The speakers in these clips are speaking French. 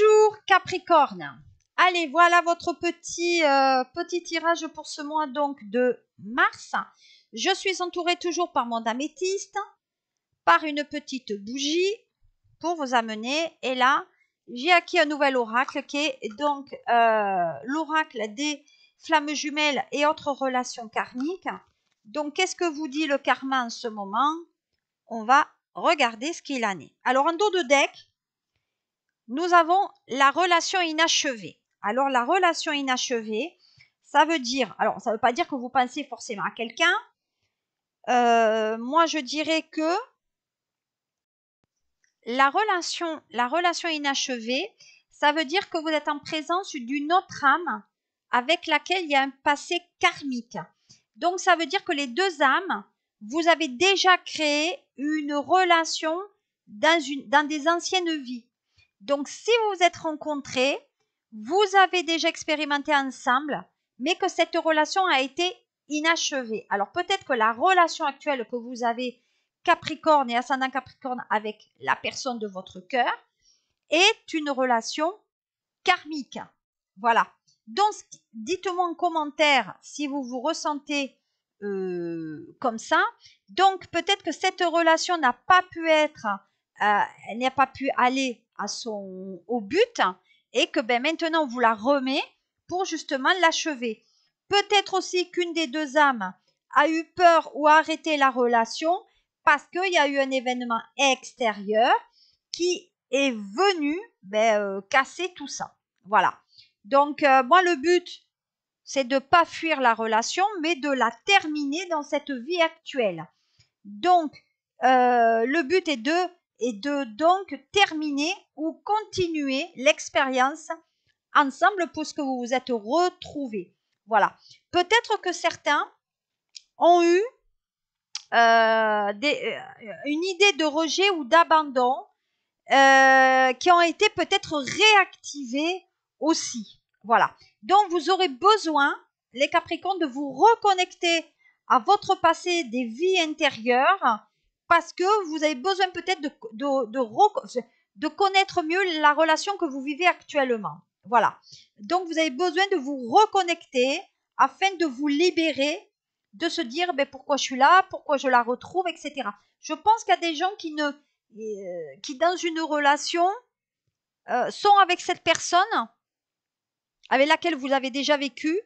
Bonjour Capricorne. Allez, voilà votre petit, euh, petit tirage pour ce mois donc de mars. Je suis entourée toujours par mon améthyste, par une petite bougie pour vous amener. Et là, j'ai acquis un nouvel oracle qui est donc euh, l'oracle des flammes jumelles et autres relations karmiques. Donc, qu'est-ce que vous dit le karma en ce moment On va regarder ce qu'il en est. Alors, en dos de deck, nous avons la relation inachevée. Alors la relation inachevée, ça veut dire, alors ça ne veut pas dire que vous pensez forcément à quelqu'un. Euh, moi, je dirais que la relation, la relation inachevée, ça veut dire que vous êtes en présence d'une autre âme avec laquelle il y a un passé karmique. Donc ça veut dire que les deux âmes, vous avez déjà créé une relation une, dans des anciennes vies. Donc, si vous vous êtes rencontrés, vous avez déjà expérimenté ensemble, mais que cette relation a été inachevée. Alors, peut-être que la relation actuelle que vous avez Capricorne et ascendant Capricorne avec la personne de votre cœur est une relation karmique. Voilà. Donc, dites-moi en commentaire si vous vous ressentez euh, comme ça. Donc, peut-être que cette relation n'a pas pu être, euh, n'a pas pu aller son, au but et que ben, maintenant vous la remet pour justement l'achever. Peut-être aussi qu'une des deux âmes a eu peur ou a arrêté la relation parce qu'il y a eu un événement extérieur qui est venu ben, euh, casser tout ça. Voilà. Donc euh, moi le but c'est de ne pas fuir la relation mais de la terminer dans cette vie actuelle. Donc euh, le but est de et de donc terminer ou continuer l'expérience ensemble pour ce que vous vous êtes retrouvés. Voilà. Peut-être que certains ont eu euh, des, euh, une idée de rejet ou d'abandon euh, qui ont été peut-être réactivés aussi. Voilà. Donc vous aurez besoin, les Capricornes, de vous reconnecter à votre passé des vies intérieures parce que vous avez besoin peut-être de, de, de, de, connaître mieux la relation que vous vivez actuellement. Voilà. Donc vous avez besoin de vous reconnecter afin de vous libérer de se dire ben, pourquoi je suis là, pourquoi je la retrouve, etc. Je pense qu'il y a des gens qui, ne, euh, qui dans une relation, euh, sont avec cette personne avec laquelle vous avez déjà vécu,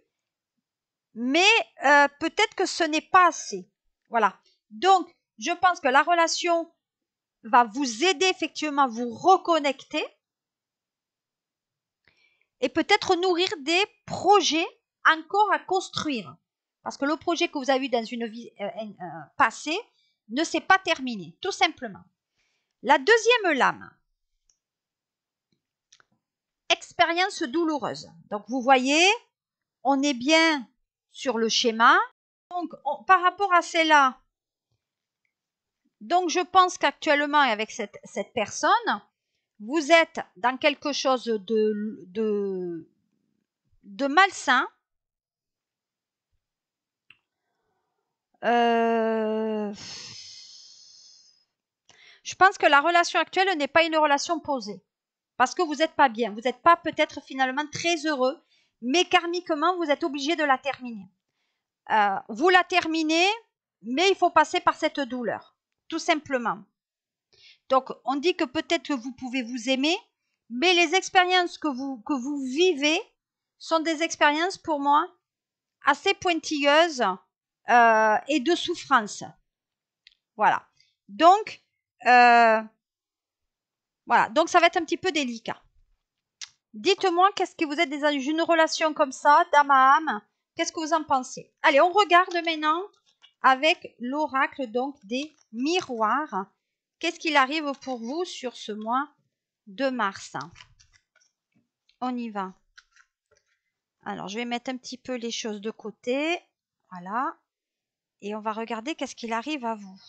mais euh, peut-être que ce n'est pas assez. Voilà. Donc, je pense que la relation va vous aider effectivement à vous reconnecter et peut-être nourrir des projets encore à construire. Parce que le projet que vous avez eu dans une vie euh, euh, passée ne s'est pas terminé, tout simplement. La deuxième lame, expérience douloureuse. Donc vous voyez, on est bien sur le schéma. Donc par rapport à celle-là, donc je pense qu'actuellement, avec cette, personne, vous êtes dans quelque chose de, de, de malsain. Euh, je pense que la relation actuelle n'est pas une relation posée. Parce que vous n'êtes pas bien. Vous n'êtes pas peut-être finalement très heureux. Mais karmiquement, vous êtes obligé de la terminer. Euh, vous la terminez, mais il faut passer par cette douleur tout simplement. Donc, on dit que peut-être que vous pouvez vous aimer, mais les expériences que vous, que vous vivez sont des expériences pour moi assez pointilleuses euh, et de souffrance. Voilà. Donc, euh, voilà. Donc, ça va être un petit peu délicat. Dites-moi, qu'est-ce que vous êtes des une relation comme ça, d'âme à âme Qu'est-ce que vous en pensez Allez, on regarde maintenant avec l'oracle donc des miroirs. Qu'est-ce qu'il arrive pour vous sur ce mois de mars On y va. Alors, je vais mettre un petit peu les choses de côté. Voilà. Et on va regarder qu'est-ce qu'il arrive à vous.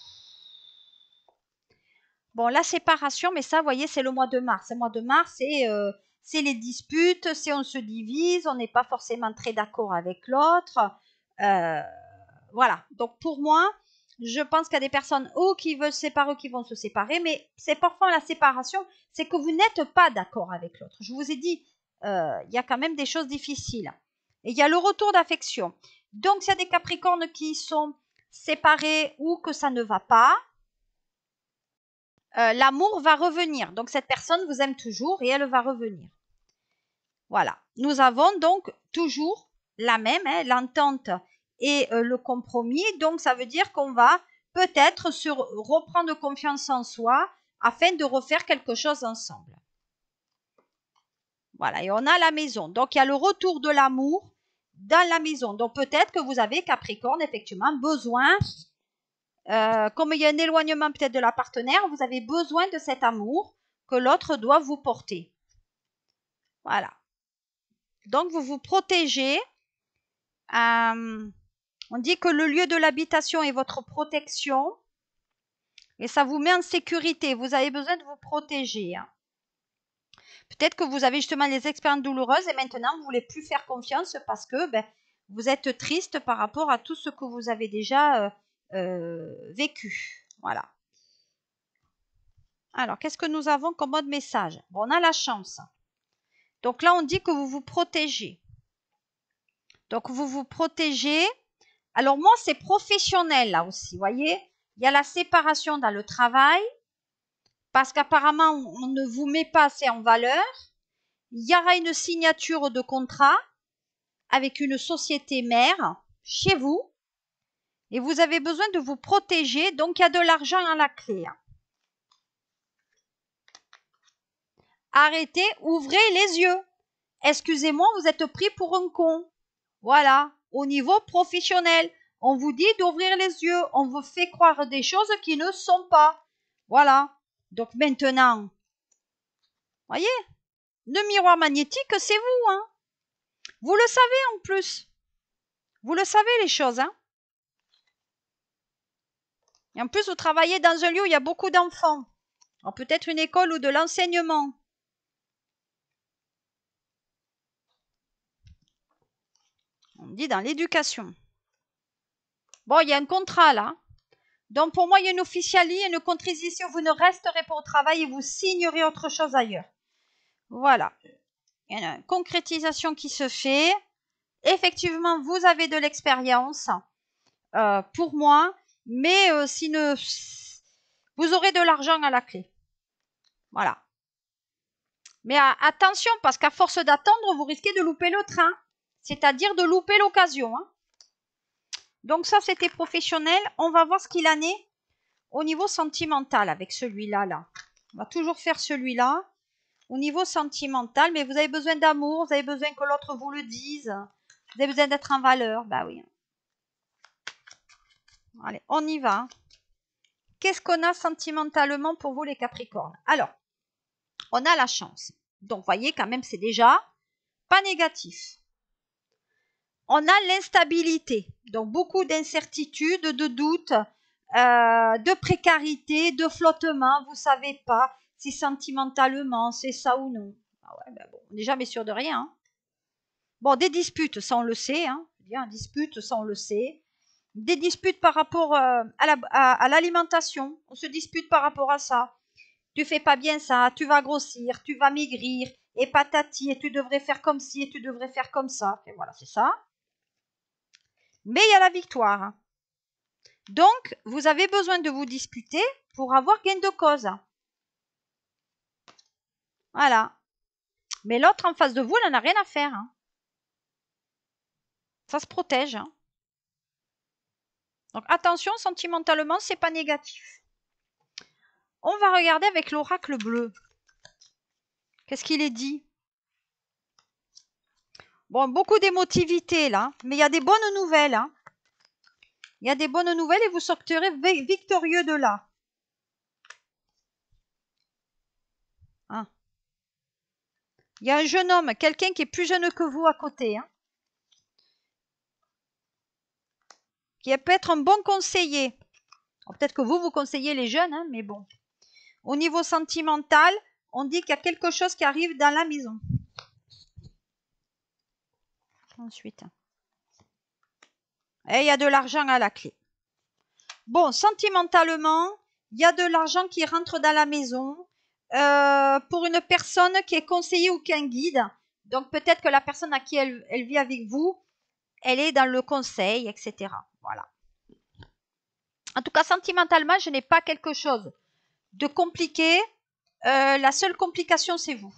Bon, la séparation, mais ça, vous voyez, c'est le mois de mars. Le mois de mars, c'est euh, les disputes, c'est on se divise, on n'est pas forcément très d'accord avec l'autre. Euh, voilà. Donc pour moi, je pense qu'il y a des personnes ou qui veulent se séparer ou qui vont se séparer, mais c'est parfois la séparation, c'est que vous n'êtes pas d'accord avec l'autre. Je vous ai dit, euh, il y a quand même des choses difficiles. Et il y a le retour d'affection. Donc s'il y a des Capricornes qui sont séparés ou que ça ne va pas, euh, l'amour va revenir. Donc cette personne vous aime toujours et elle va revenir. Voilà. Nous avons donc toujours la même, hein, l'entente et euh, le compromis. Donc, ça veut dire qu'on va peut-être se reprendre confiance en soi afin de refaire quelque chose ensemble. Voilà, et on a la maison. Donc, il y a le retour de l'amour dans la maison. Donc, peut-être que vous avez, Capricorne, effectivement, besoin, euh, comme il y a un éloignement peut-être de la partenaire, vous avez besoin de cet amour que l'autre doit vous porter. Voilà. Donc, vous vous protégez. Euh, on dit que le lieu de l'habitation est votre protection et ça vous met en sécurité. Vous avez besoin de vous protéger. Hein. Peut-être que vous avez justement des expériences douloureuses et maintenant vous ne voulez plus faire confiance parce que ben, vous êtes triste par rapport à tout ce que vous avez déjà euh, euh, vécu. Voilà. Alors, qu'est-ce que nous avons comme mode message bon, On a la chance. Donc là, on dit que vous vous protégez. Donc, vous vous protégez alors moi, c'est professionnel là aussi, vous voyez Il y a la séparation dans le travail, parce qu'apparemment, on ne vous met pas assez en valeur. Il y aura une signature de contrat avec une société mère chez vous, et vous avez besoin de vous protéger, donc il y a de l'argent à la clé. Hein. Arrêtez, ouvrez les yeux. Excusez-moi, vous êtes pris pour un con. Voilà, au niveau professionnel. On vous dit d'ouvrir les yeux, on vous fait croire des choses qui ne sont pas. Voilà. Donc maintenant, voyez, le miroir magnétique, c'est vous. Hein vous le savez en plus. Vous le savez les choses. Hein Et en plus, vous travaillez dans un lieu où il y a beaucoup d'enfants. peut-être une école ou de l'enseignement. on dit dans l'éducation. Bon, il y a un contrat là. Donc pour moi, il y a une officialie une contrition. Vous ne resterez pas au travail et vous signerez autre chose ailleurs. Voilà. Il y a une concrétisation qui se fait. Effectivement, vous avez de l'expérience euh, pour moi, mais euh, ne... vous aurez de l'argent à la clé. Voilà. Mais attention, parce qu'à force d'attendre, vous risquez de louper le train c'est-à-dire de louper l'occasion. Hein. Donc ça, c'était professionnel. On va voir ce qu'il en est au niveau sentimental avec celui-là. Là. On va toujours faire celui-là au niveau sentimental, mais vous avez besoin d'amour, vous avez besoin que l'autre vous le dise, vous avez besoin d'être en valeur, bah oui. Allez, on y va. Qu'est-ce qu'on a sentimentalement pour vous les Capricornes Alors, on a la chance. Donc, voyez, quand même, c'est déjà pas négatif on a l'instabilité, donc beaucoup d'incertitudes, de doutes, euh, de précarité, de flottement, vous ne savez pas si sentimentalement c'est ça ou non. Ah ben on n'est jamais sûr de rien. Hein. Bon, des disputes, ça on le sait, hein. le sait. Des disputes par rapport euh, à l'alimentation, on se dispute par rapport à ça. Tu fais pas bien ça, tu vas grossir, tu vas maigrir, et patati, et tu devrais faire comme ci, et tu devrais faire comme ça. Et voilà, c'est ça mais il y a la victoire. Donc, vous avez besoin de vous disputer pour avoir gain de cause. Voilà. Mais l'autre en face de vous, elle n'en a rien à faire. Hein. Ça se protège. Hein. Donc attention, sentimentalement, c'est pas négatif. On va regarder avec l'oracle bleu. Qu'est-ce qu'il est dit Bon, beaucoup d'émotivité là, mais il y a des bonnes nouvelles. Hein. Il y a des bonnes nouvelles et vous sortirez victorieux de là. Hein. Il y a un jeune homme, quelqu'un qui est plus jeune que vous à côté. Hein, qui peut être un bon conseiller. Peut-être que vous, vous conseillez les jeunes, hein, mais bon. Au niveau sentimental, on dit qu'il y a quelque chose qui arrive dans la maison ensuite. Et eh, il y a de l'argent à la clé. Bon, sentimentalement, il y a de l'argent qui rentre dans la maison euh, pour une personne qui est conseillée ou qui est guide. Donc peut-être que la personne à qui elle, vit avec vous, elle est dans le conseil, etc. Voilà. En tout cas, sentimentalement, je n'ai pas quelque chose de compliqué. Euh, la seule complication, c'est vous.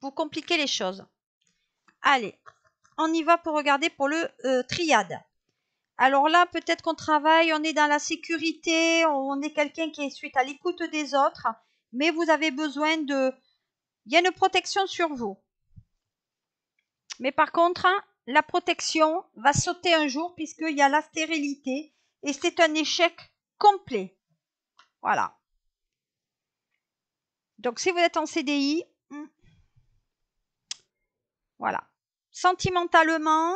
Vous compliquez les choses. Allez, on y va pour regarder pour le euh, triade. Alors là, peut-être qu'on travaille, on est dans la sécurité, on est quelqu'un qui est suite à l'écoute des autres, mais vous avez besoin de... Il y a une protection sur vous. Mais par contre, hein, la protection va sauter un jour puisqu'il y a la stérilité et c'est un échec complet. Voilà. Donc si vous êtes en CDI, hmm, voilà sentimentalement,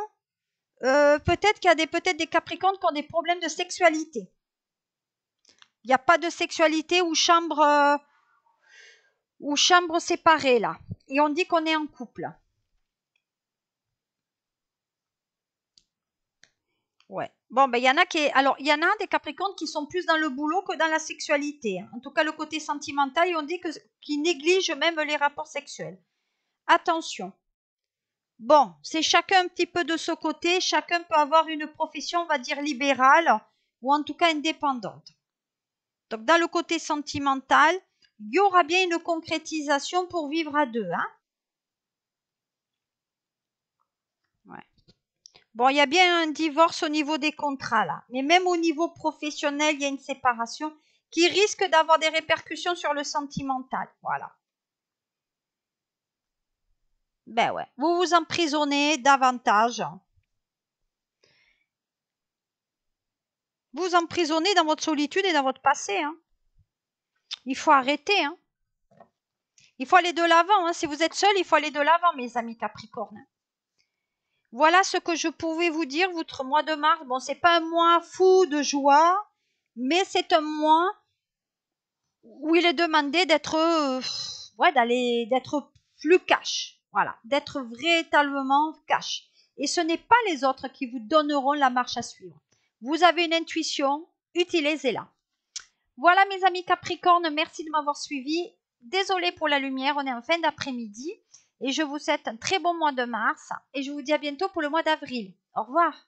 euh, peut-être qu'il y a des, peut-être des Capricornes qui ont des problèmes de sexualité. Il n'y a pas de sexualité ou chambre, euh, ou séparée là. Et on dit qu'on est en couple. Ouais. Bon, ben il y en a qui, alors il y en a des Capricornes qui sont plus dans le boulot que dans la sexualité. Hein. En tout cas, le côté sentimental, on dit que qui néglige même les rapports sexuels. Attention. Bon, c'est chacun un petit peu de ce côté, chacun peut avoir une profession, on va dire, libérale ou en tout cas indépendante. Donc dans le côté sentimental, il y aura bien une concrétisation pour vivre à deux. Hein. Bon, il y a bien un divorce au niveau des contrats là, mais même au niveau professionnel, il y a une séparation qui risque d'avoir des répercussions sur le sentimental. Voilà. Ben ouais, vous vous emprisonnez davantage. Vous emprisonnez dans votre solitude et dans votre passé. Hein. Il faut arrêter. Hein. Il faut aller de l'avant. Hein. Si vous êtes seul, il faut aller de l'avant, mes amis Capricorne. Voilà ce que je pouvais vous dire, votre mois de mars. Bon, c'est pas un mois fou de joie, mais c'est un mois où il est demandé d'être, euh, d'aller, d'être plus cash, voilà, d'être véritablement cash. Et ce n'est pas les autres qui vous donneront la marche à suivre. Vous avez une intuition, utilisez-la. Voilà mes amis Capricorne, merci de m'avoir suivi. Désolée pour la lumière, on est en fin d'après-midi et je vous souhaite un très bon mois de mars et je vous dis à bientôt pour le mois d'avril. Au revoir.